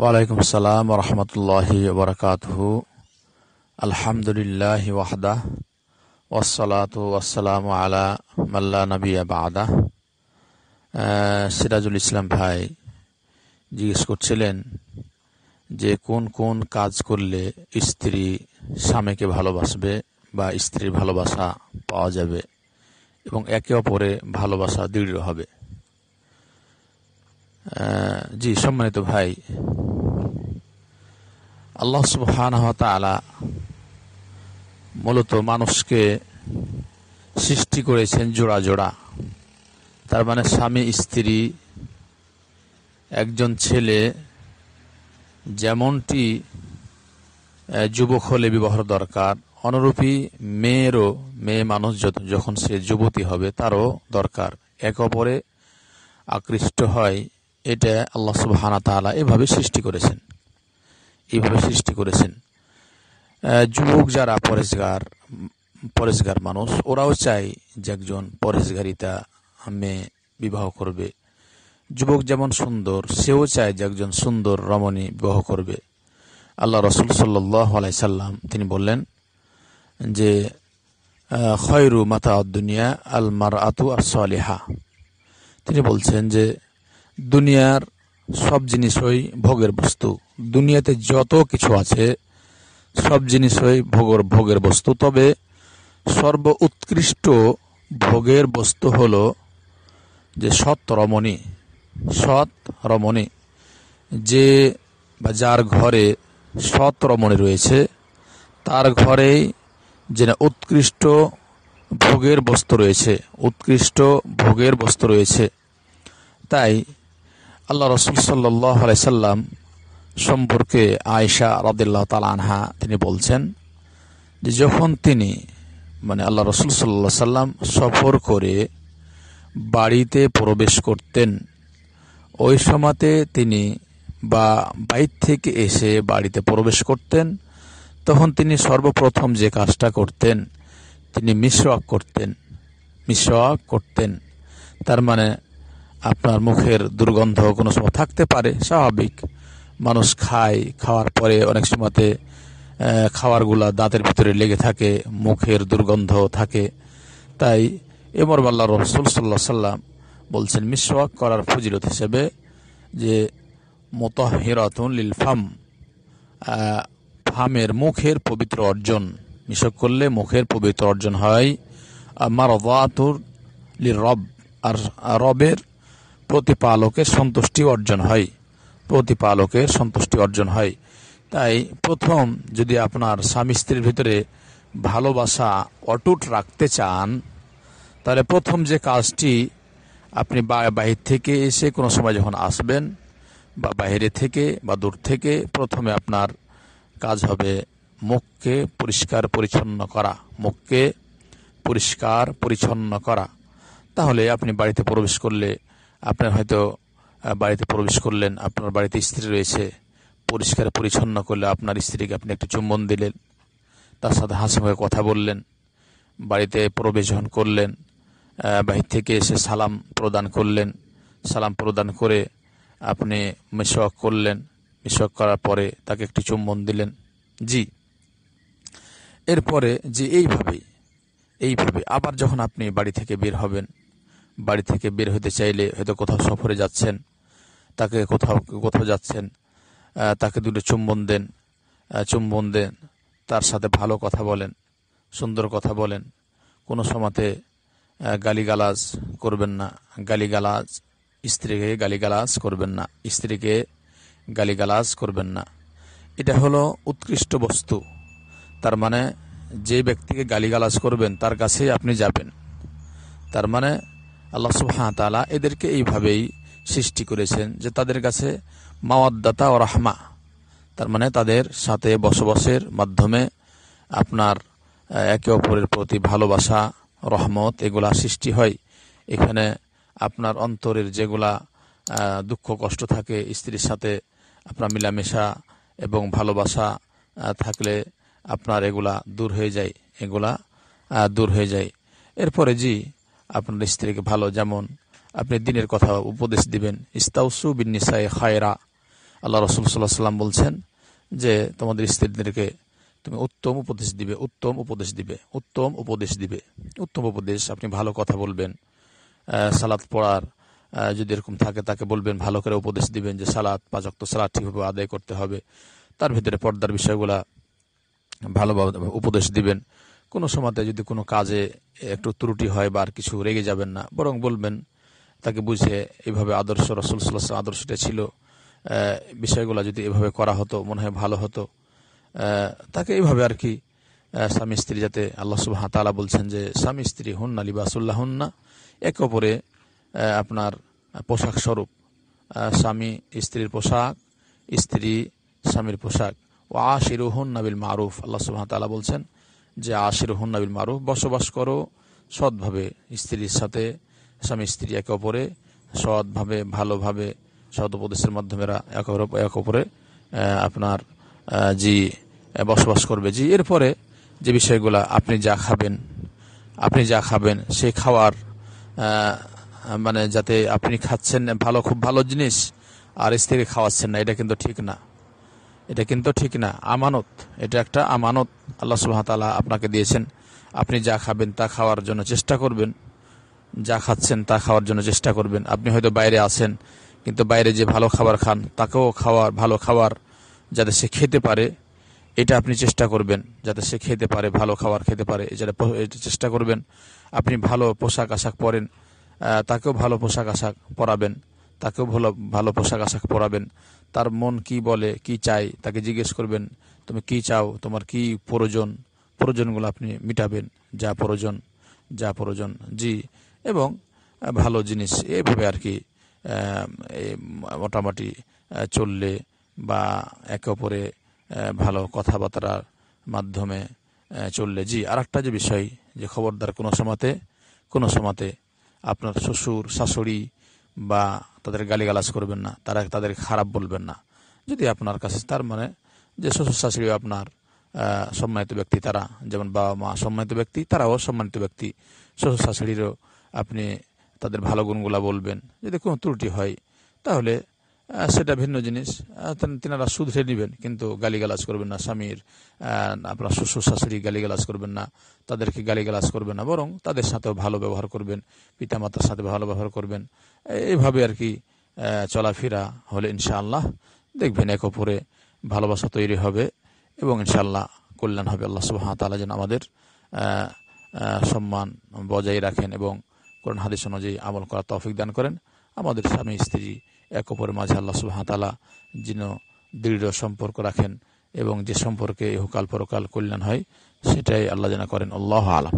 ওয়ালাইকুম সালাম রহমতুল্লাহি ওবরাকাতহু আলহামদুলিল্লাহ ওয়াহদা ওয়াসালাত ওয়াসালাম আলা মাল্লা নবী বাদা সিরাজুল ইসলাম ভাই জিজ্ঞেস করছিলেন যে কোন কোন কাজ করলে স্ত্রী স্বামীকে ভালোবাসবে বা স্ত্রীর ভালোবাসা পাওয়া যাবে এবং একে অপরে ভালোবাসা দৃঢ় হবে জি সম্মানিত ভাই আল্লাহ সুবাহানহতালা মূলত মানুষকে সৃষ্টি করেছেন জোড়া জোড়া তার মানে স্বামী স্ত্রী একজন ছেলে যেমনটি যুবক হলে বিবাহর দরকার অনুরূপী মেয়েরও মেয়ে মানুষ যখন সে যুবতী হবে তারও দরকার এক অপরে আকৃষ্ট হয় এটা আল্লাহ সুবাহানা তালা এভাবে সৃষ্টি করেছেন এইভাবে সৃষ্টি করেছেন যুবক যারা পরেশগার পরেশগার মানুষ ওরাও চায় যে একজন পরেশগারিতা মেয়ে বিবাহ করবে যুবক যেমন সুন্দর সেও চায় যে একজন সুন্দর রমণী বিবাহ করবে আল্লাহ রসুল সাল্লাই সাল্লাম তিনি বললেন যে খয়রু মাতা দুনিয়া আল মার আতু আর সালিহা তিনি বলছেন যে দুনিয়ার সব জিনিসই ভোগের বস্তু দুনিয়াতে যত কিছু আছে সব জিনিসই ভোগর ভোগের বস্তু তবে সর্ব উৎকৃষ্ট ভোগের বস্তু হল যে সৎ রমণী সৎ রমণী যে বা যার ঘরে সৎ রমণী রয়েছে তার ঘরেই যেন উৎকৃষ্ট ভোগের বস্তু রয়েছে উৎকৃষ্ট ভোগের বস্তু রয়েছে তাই আল্লাহ রসুল সাল্লাইসাল্লাম সম্পর্কে আয়সা রাদিল্লাহ তাল আনহা তিনি বলছেন যে যখন তিনি মানে আল্লাহ রসুল সাল্লা সাল্লাম সফর করে বাড়িতে প্রবেশ করতেন ওই সময়তে তিনি বা বাইর থেকে এসে বাড়িতে প্রবেশ করতেন তখন তিনি সর্বপ্রথম যে কাজটা করতেন তিনি মিশ্রক করতেন মিশ্রক করতেন তার মানে আপনার মুখের দুর্গন্ধ কোনো সময় থাকতে পারে স্বাভাবিক মানুষ খায় খাওয়ার পরে অনেক সময়তে খাওয়ারগুলা দাঁতের ভিতরে লেগে থাকে মুখের দুর্গন্ধ থাকে তাই এমর আল্লাহ রসুল সাল্লা সাল্লাম বলছেন মিসওয়াক করার ফজিলত হিসেবে যে মোতাহিরাতুন লিল ফাম ফামের মুখের পবিত্র অর্জন মিশক করলে মুখের পবিত্র অর্জন হয় মারদাতুর লিল রব আর রবের প্রতিপালকের সন্তুষ্টি অর্জন হয় প্রতিপালকের সন্তুষ্টি অর্জন হয় তাই প্রথম যদি আপনার স্বামী স্ত্রীর ভিতরে ভালোবাসা অটুট রাখতে চান তাহলে প্রথম যে কাজটি আপনি বাহির থেকে এসে কোনো সময় যখন আসবেন বা বাইরে থেকে বা দূর থেকে প্রথমে আপনার কাজ হবে মুখকে পরিষ্কার পরিচ্ছন্ন করা মুখকে পরিষ্কার পরিচ্ছন্ন করা তাহলে আপনি বাড়িতে প্রবেশ করলে আপনার হয়তো বাড়িতে প্রবেশ করলেন আপনার বাড়িতে স্ত্রী রয়েছে পরিষ্কার পরিচ্ছন্ন করলে আপনার স্ত্রীকে আপনি একটু চুম্বন দিলেন তার সাথে হাসি মুখে কথা বললেন বাড়িতে প্রবেশ যখন করলেন বাহির থেকে এসে সালাম প্রদান করলেন সালাম প্রদান করে আপনি মিশক করলেন মিশক করার পরে তাকে একটি চুম্বন দিলেন জি এরপরে যে এইভাবে এইভাবে আবার যখন আপনি বাড়ি থেকে বের হবেন বাড়ি থেকে বের হতে চাইলে হয়তো কোথাও সফরে যাচ্ছেন তাকে কোথাও কোথাও যাচ্ছেন তাকে দুটো চুম্বন দেন চুম্বন দেন তার সাথে ভালো কথা বলেন সুন্দর কথা বলেন কোনো সমাতে গালিগালাজ করবেন না গালিগালাজ স্ত্রীকে গালিগালাজ করবেন না স্ত্রীকে গালিগালাজ করবেন না এটা হলো উৎকৃষ্ট বস্তু তার মানে যে ব্যক্তিকে গালিগালাজ করবেন তার কাছেই আপনি যাবেন তার মানে আল্লাহ সুহান তালা এদেরকে এইভাবেই সৃষ্টি করেছেন যে তাদের কাছে মাওয়াদ্দাতা ও রাহমা তার মানে তাদের সাথে বসবাসের মাধ্যমে আপনার একে অপরের প্রতি ভালোবাসা রহমত এগুলা সৃষ্টি হয় এখানে আপনার অন্তরের যেগুলা দুঃখ কষ্ট থাকে স্ত্রীর সাথে আপনার মিলামেশা এবং ভালোবাসা থাকলে আপনার এগুলা দূর হয়ে যায় এগুলা দূর হয়ে যায় এরপরে জি আপনার স্ত্রীকে ভালো যেমন আপনি দিনের কথা উপদেশ দিবেন ইস্তাউসু বিনিসাই খায়রা আল্লাহ রসুল সাল্লাহ সাল্লাম বলছেন যে তোমাদের স্ত্রীদেরকে তুমি উত্তম উপদেশ দিবে উত্তম উপদেশ দিবে উত্তম উপদেশ দিবে উত্তম উপদেশ আপনি ভালো কথা বলবেন সালাত পড়ার যদি এরকম থাকে তাকে বলবেন ভালো করে উপদেশ দিবেন যে সালাদ পাচক্ত সালাদ ঠিকভাবে আদায় করতে হবে তার ভিতরে পর্দার বিষয়গুলা ভালোভাবে উপদেশ দিবেন কোনো সময়তে যদি কোনো কাজে একটু ত্রুটি হয় বা আর কিছু রেগে যাবেন না বরং বলবেন তাকে বুঝে এভাবে আদর্শ রসুল সাল্লাহ আদর্শটা ছিল বিষয়গুলো যদি এভাবে করা হতো মনে হয় ভালো হতো তাকে এইভাবে আর কি স্বামী স্ত্রী যাতে আল্লাহ সুবাহ তালা বলছেন যে স্বামী স্ত্রী না লিবাসুল্লাহ না একে অপরে আপনার পোশাক স্বরূপ স্বামী স্ত্রীর পোশাক স্ত্রী স্বামীর পোশাক ও আশিরু হন নাবিল মারুফ আল্লাহ সুবাহ তালা বলছেন যে আশির হুন্নাবিল মারু বসবাস করো সৎভাবে স্ত্রীর সাথে স্বামী স্ত্রী একে অপরে সৎভাবে ভালোভাবে সৎ উপদেশের মাধ্যমে এক অপরে আপনার জি বসবাস করবে জি এরপরে যে বিষয়গুলো আপনি যা খাবেন আপনি যা খাবেন সে খাওয়ার মানে যাতে আপনি খাচ্ছেন ভালো খুব ভালো জিনিস আর স্ত্রীকে খাওয়াচ্ছেন না এটা কিন্তু ঠিক না এটা কিন্তু ঠিক না আমানত এটা একটা আমানত আল্লাহ তালা আপনাকে দিয়েছেন আপনি যা খাবেন তা খাওয়ার জন্য চেষ্টা করবেন যা খাচ্ছেন তা খাওয়ার জন্য চেষ্টা করবেন আপনি হয়তো বাইরে আছেন কিন্তু বাইরে যে ভালো খাবার খান তাকেও খাওয়ার ভালো খাবার যাতে সে খেতে পারে এটা আপনি চেষ্টা করবেন যাতে সে খেতে পারে ভালো খাবার খেতে পারে এটা চেষ্টা করবেন আপনি ভালো পোশাক আশাক পরেন তাকেও ভালো পোশাক আশাক পরাবেন তাকেও ভালো ভালো পোশাক আশাক পরাবেন তার মন কি বলে কি চাই তাকে জিজ্ঞেস করবেন তুমি কি চাও তোমার কি প্রয়োজন প্রয়োজনগুলো আপনি মিটাবেন যা প্রয়োজন যা প্রয়োজন জি এবং ভালো জিনিস এভাবে আর কি মোটামুটি চললে বা একে অপরে ভালো কথাবার্তার মাধ্যমে চললে জি আর একটা যে বিষয় যে খবরদার কোনো সময়তে কোনো সময়তে আপনার শ্বশুর শাশুড়ি বা তাদের গালিগালাজ করবেন না তারা তাদের খারাপ বলবেন না যদি আপনার কাছে তার মানে যে শ্বশুর শাশুড়ি আপনার সম্মানিত ব্যক্তি তারা যেমন বাবা মা সম্মানিত ব্যক্তি তারাও সম্মানিত ব্যক্তি শ্বশুর শাশুড়িরও আপনি তাদের ভালো গুণগুলা বলবেন যদি কোনো ত্রুটি হয় তাহলে সেটা ভিন্ন জিনিস তিনারা সুধরে নেবেন কিন্তু গালিগালাজ করবেন না স্বামীর আপনার শ্বশুর শাশুড়ি গালিগালাজ করবেন না তাদেরকে গালিগালাজ করবেন না বরং তাদের সাথেও ভালো ব্যবহার করবেন পিতা মাতার সাথে ভালো ব্যবহার করবেন এইভাবে আর কি চলাফেরা হলে ইনশাআল্লাহ দেখবেন এক অপরে ভালোবাসা তৈরি হবে এবং ইনশাআল্লাহ কল্যাণ হবে আল্লাহ সুবাহ তালা যেন আমাদের সম্মান বজায় রাখেন এবং কোরআন হাদিস অনুযায়ী আমল করা তৌফিক দান করেন আমাদের স্বামী স্ত্রী এক অপরের মাঝে আল্লাহ তালা যেন দৃঢ় সম্পর্ক রাখেন এবং যে সম্পর্কে হুকাল পরকাল কল্যাণ হয় সেটাই আল্লাহ জানা করেন আল্লাহ আলম